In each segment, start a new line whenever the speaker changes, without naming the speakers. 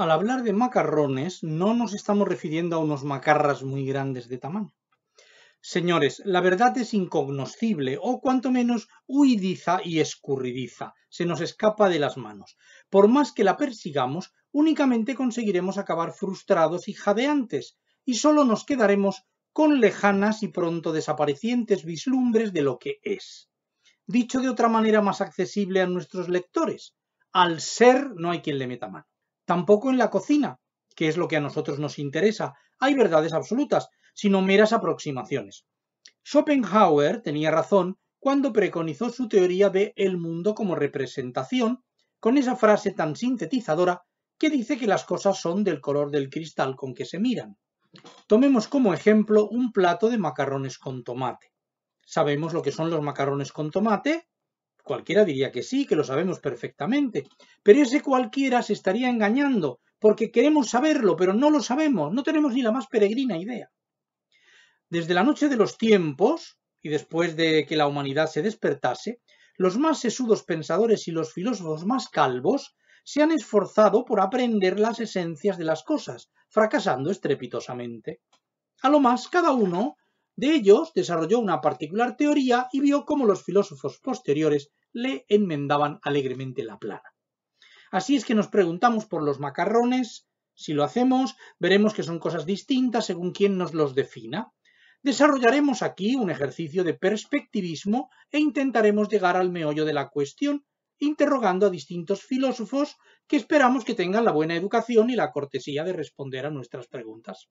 Al hablar de macarrones, no nos estamos refiriendo a unos macarras muy grandes de tamaño. Señores, la verdad es incognoscible o cuanto menos huidiza y escurridiza, se nos escapa de las manos. Por más que la persigamos, únicamente conseguiremos acabar frustrados y jadeantes, y solo nos quedaremos con lejanas y pronto desaparecientes vislumbres de lo que es. Dicho de otra manera más accesible a nuestros lectores, al ser no hay quien le meta mano tampoco en la cocina, que es lo que a nosotros nos interesa, hay verdades absolutas, sino meras aproximaciones. Schopenhauer tenía razón cuando preconizó su teoría de el mundo como representación, con esa frase tan sintetizadora que dice que las cosas son del color del cristal con que se miran. Tomemos como ejemplo un plato de macarrones con tomate. Sabemos lo que son los macarrones con tomate, Cualquiera diría que sí, que lo sabemos perfectamente, pero ese cualquiera se estaría engañando, porque queremos saberlo, pero no lo sabemos, no tenemos ni la más peregrina idea. Desde la noche de los tiempos, y después de que la humanidad se despertase, los más sesudos pensadores y los filósofos más calvos se han esforzado por aprender las esencias de las cosas, fracasando estrepitosamente. A lo más, cada uno de ellos desarrolló una particular teoría y vio cómo los filósofos posteriores le enmendaban alegremente la plana. Así es que nos preguntamos por los macarrones, si lo hacemos, veremos que son cosas distintas según quien nos los defina. Desarrollaremos aquí un ejercicio de perspectivismo e intentaremos llegar al meollo de la cuestión, interrogando a distintos filósofos que esperamos que tengan la buena educación y la cortesía de responder a nuestras preguntas.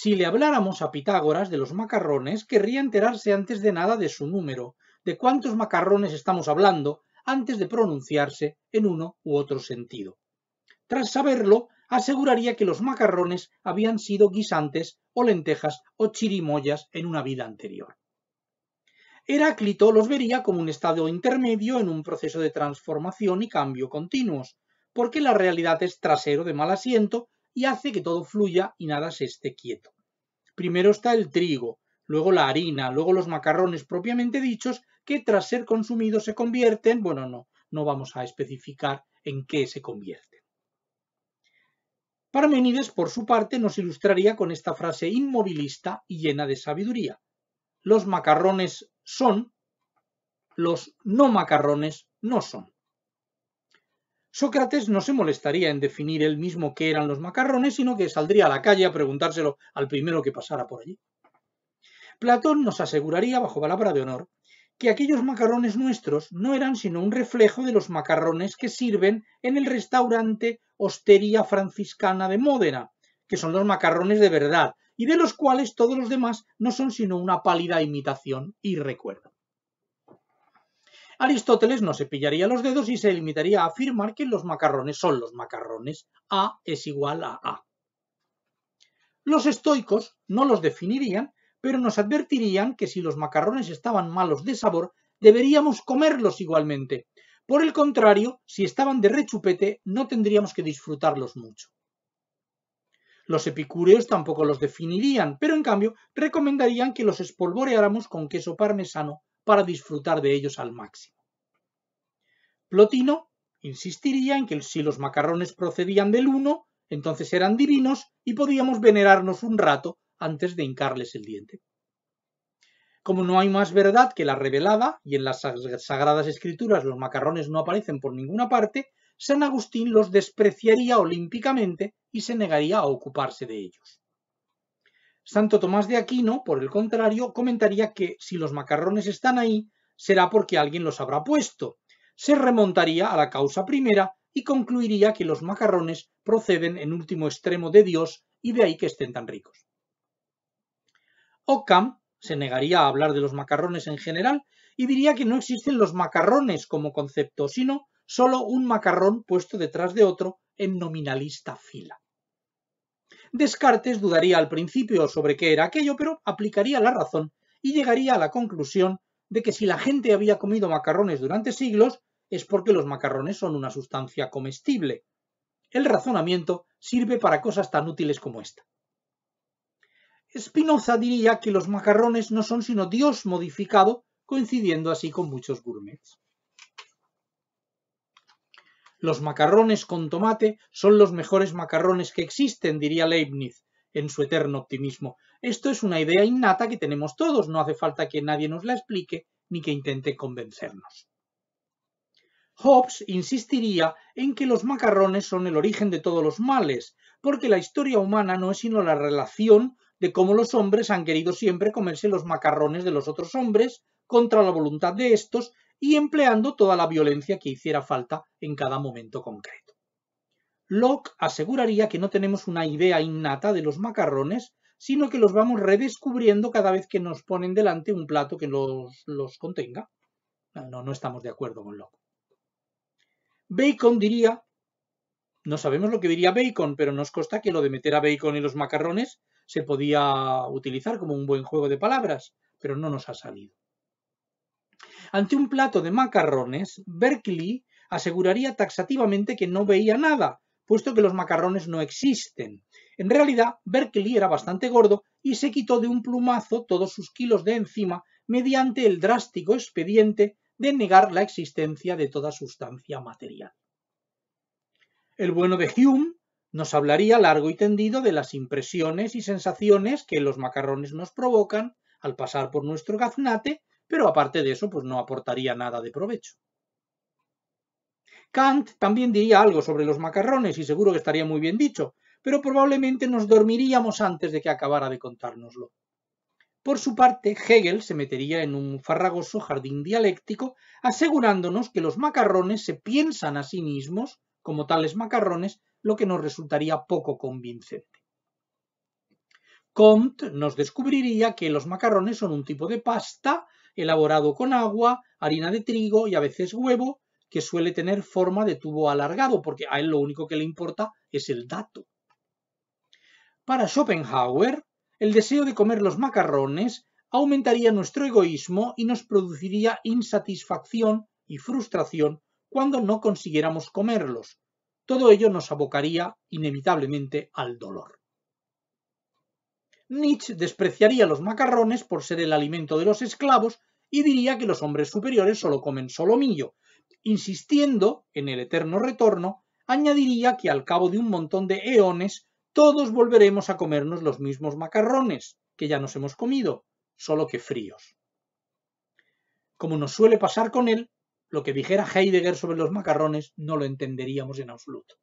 Si le habláramos a Pitágoras de los macarrones, querría enterarse antes de nada de su número, de cuántos macarrones estamos hablando, antes de pronunciarse en uno u otro sentido. Tras saberlo, aseguraría que los macarrones habían sido guisantes o lentejas o chirimoyas en una vida anterior. Heráclito los vería como un estado intermedio en un proceso de transformación y cambio continuos, porque la realidad es trasero de mal asiento y hace que todo fluya y nada se esté quieto. Primero está el trigo, luego la harina, luego los macarrones propiamente dichos, que tras ser consumidos se convierten, bueno, no, no vamos a especificar en qué se convierten. Parmenides, por su parte, nos ilustraría con esta frase inmovilista y llena de sabiduría. Los macarrones son, los no macarrones no son. Sócrates no se molestaría en definir él mismo qué eran los macarrones, sino que saldría a la calle a preguntárselo al primero que pasara por allí. Platón nos aseguraría, bajo palabra de honor, que aquellos macarrones nuestros no eran sino un reflejo de los macarrones que sirven en el restaurante Hostería Franciscana de Módena, que son los macarrones de verdad, y de los cuales todos los demás no son sino una pálida imitación y recuerdo. Aristóteles no se pillaría los dedos y se limitaría a afirmar que los macarrones son los macarrones. A es igual a A. Los estoicos no los definirían, pero nos advertirían que si los macarrones estaban malos de sabor, deberíamos comerlos igualmente. Por el contrario, si estaban de rechupete, no tendríamos que disfrutarlos mucho. Los epicúreos tampoco los definirían, pero en cambio recomendarían que los espolvoreáramos con queso parmesano para disfrutar de ellos al máximo. Plotino insistiría en que si los macarrones procedían del uno, entonces eran divinos y podíamos venerarnos un rato antes de hincarles el diente. Como no hay más verdad que la revelada, y en las sagradas escrituras los macarrones no aparecen por ninguna parte, San Agustín los despreciaría olímpicamente y se negaría a ocuparse de ellos. Santo Tomás de Aquino, por el contrario, comentaría que si los macarrones están ahí, será porque alguien los habrá puesto. Se remontaría a la causa primera y concluiría que los macarrones proceden en último extremo de Dios y de ahí que estén tan ricos. Ockham se negaría a hablar de los macarrones en general y diría que no existen los macarrones como concepto, sino solo un macarrón puesto detrás de otro en nominalista fila. Descartes dudaría al principio sobre qué era aquello, pero aplicaría la razón y llegaría a la conclusión de que si la gente había comido macarrones durante siglos, es porque los macarrones son una sustancia comestible. El razonamiento sirve para cosas tan útiles como esta. Spinoza diría que los macarrones no son sino Dios modificado, coincidiendo así con muchos gourmets. Los macarrones con tomate son los mejores macarrones que existen, diría Leibniz en su eterno optimismo. Esto es una idea innata que tenemos todos, no hace falta que nadie nos la explique ni que intente convencernos. Hobbes insistiría en que los macarrones son el origen de todos los males, porque la historia humana no es sino la relación de cómo los hombres han querido siempre comerse los macarrones de los otros hombres contra la voluntad de estos y empleando toda la violencia que hiciera falta en cada momento concreto. Locke aseguraría que no tenemos una idea innata de los macarrones, sino que los vamos redescubriendo cada vez que nos ponen delante un plato que los, contenga. No, no estamos de acuerdo con Locke. Bacon diría, no sabemos lo que diría Bacon, pero nos consta que lo de meter a Bacon en los macarrones se podía utilizar como un buen juego de palabras, pero no nos ha salido. Ante un plato de macarrones, Berkeley aseguraría taxativamente que no veía nada, puesto que los macarrones no existen. En realidad, Berkeley era bastante gordo y se quitó de un plumazo todos sus kilos de encima mediante el drástico expediente de negar la existencia de toda sustancia material. El bueno de Hume nos hablaría largo y tendido de las impresiones y sensaciones que los macarrones nos provocan al pasar por nuestro gaznate pero aparte de eso, pues no aportaría nada de provecho. Kant también diría algo sobre los macarrones y seguro que estaría muy bien dicho, pero probablemente nos dormiríamos antes de que acabara de contárnoslo. Por su parte, Hegel se metería en un farragoso jardín dialéctico, asegurándonos que los macarrones se piensan a sí mismos como tales macarrones, lo que nos resultaría poco convincente. Comte nos descubriría que los macarrones son un tipo de pasta elaborado con agua, harina de trigo y a veces huevo, que suele tener forma de tubo alargado, porque a él lo único que le importa es el dato. Para Schopenhauer, el deseo de comer los macarrones aumentaría nuestro egoísmo y nos produciría insatisfacción y frustración cuando no consiguiéramos comerlos. Todo ello nos abocaría inevitablemente al dolor. Nietzsche despreciaría los macarrones por ser el alimento de los esclavos y diría que los hombres superiores solo comen solomillo. Insistiendo en el eterno retorno, añadiría que al cabo de un montón de eones todos volveremos a comernos los mismos macarrones que ya nos hemos comido, solo que fríos. Como nos suele pasar con él, lo que dijera Heidegger sobre los macarrones no lo entenderíamos en absoluto.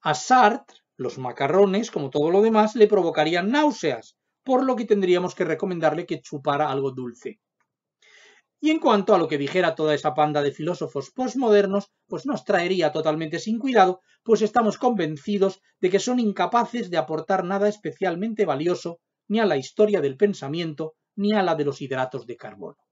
A Sartre los macarrones, como todo lo demás, le provocarían náuseas, por lo que tendríamos que recomendarle que chupara algo dulce. Y en cuanto a lo que dijera toda esa panda de filósofos posmodernos, pues nos traería totalmente sin cuidado, pues estamos convencidos de que son incapaces de aportar nada especialmente valioso ni a la historia del pensamiento ni a la de los hidratos de carbono.